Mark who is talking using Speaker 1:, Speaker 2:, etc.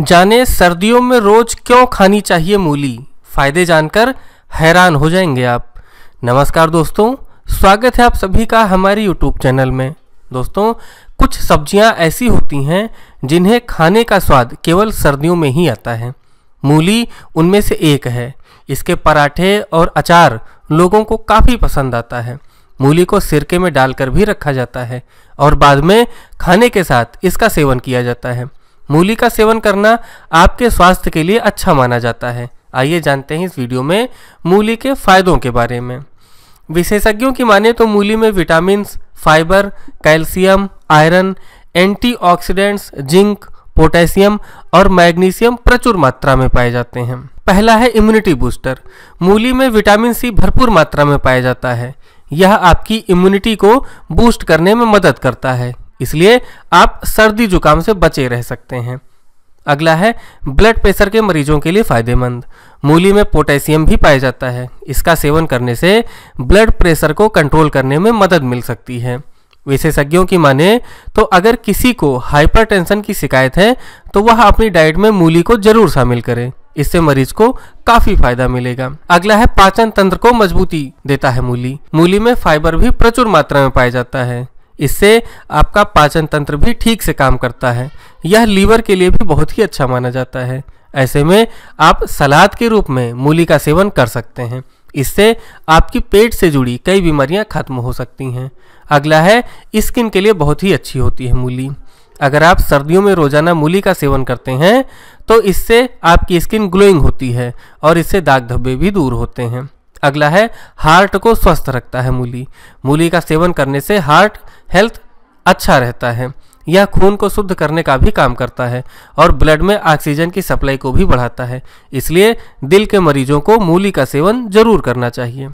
Speaker 1: जाने सर्दियों में रोज क्यों खानी चाहिए मूली फायदे जानकर हैरान हो जाएंगे आप नमस्कार दोस्तों स्वागत है आप सभी का हमारे यूट्यूब चैनल में दोस्तों कुछ सब्जियां ऐसी होती हैं जिन्हें खाने का स्वाद केवल सर्दियों में ही आता है मूली उनमें से एक है इसके पराठे और अचार लोगों को काफ़ी पसंद आता है मूली को सिरके में डालकर भी रखा जाता है और बाद में खाने के साथ इसका सेवन किया जाता है मूली का सेवन करना आपके स्वास्थ्य के लिए अच्छा माना जाता है आइए जानते हैं इस वीडियो में मूली के फायदों के बारे में विशेषज्ञों की माने तो मूली में vitamin fibre calcium iron antioxidants, zinc potassium और मैग्नीशियम प्रचुर मात्रा में पाए जाते हैं पहला है इम्यूनिटी बूस्टर मूली में विटामिन सी भरपूर मात्रा में पाया जाता है यह आपकी इम्यूनिटी को बूस्ट करने में मदद करता है इसलिए आप सर्दी जुकाम से बचे रह सकते हैं अगला है ब्लड प्रेशर के मरीजों के लिए फायदेमंद मूली में पोटेशियम भी पाया जाता है इसका सेवन करने से ब्लड प्रेशर को कंट्रोल करने में मदद मिल सकती है विशेषज्ञों की माने तो अगर किसी को हाइपरटेंशन की शिकायत है तो वह अपनी डाइट में मूली को जरूर शामिल करें इससे मरीज को काफी फायदा मिलेगा अगला है पाचन तंत्र को मजबूती देता है मूली मूली में फाइबर भी प्रचुर मात्रा में पाया जाता है इससे आपका पाचन तंत्र भी ठीक से काम करता है यह लीवर के लिए भी बहुत ही अच्छा माना जाता है ऐसे में आप सलाद के रूप में मूली का सेवन कर सकते हैं इससे आपकी पेट से जुड़ी कई बीमारियां खत्म हो सकती हैं अगला है स्किन के लिए बहुत ही अच्छी होती है मूली अगर आप सर्दियों में रोजाना मूली का सेवन करते हैं तो इससे आपकी स्किन ग्लोइंग होती है और इससे दाग धब्बे भी दूर होते हैं अगला है हार्ट को स्वस्थ रखता है मूली मूली का सेवन करने से हार्ट हेल्थ अच्छा रहता है यह खून को शुद्ध करने का भी काम करता है और ब्लड में ऑक्सीजन की सप्लाई को भी बढ़ाता है इसलिए दिल के मरीजों को मूली का सेवन जरूर करना चाहिए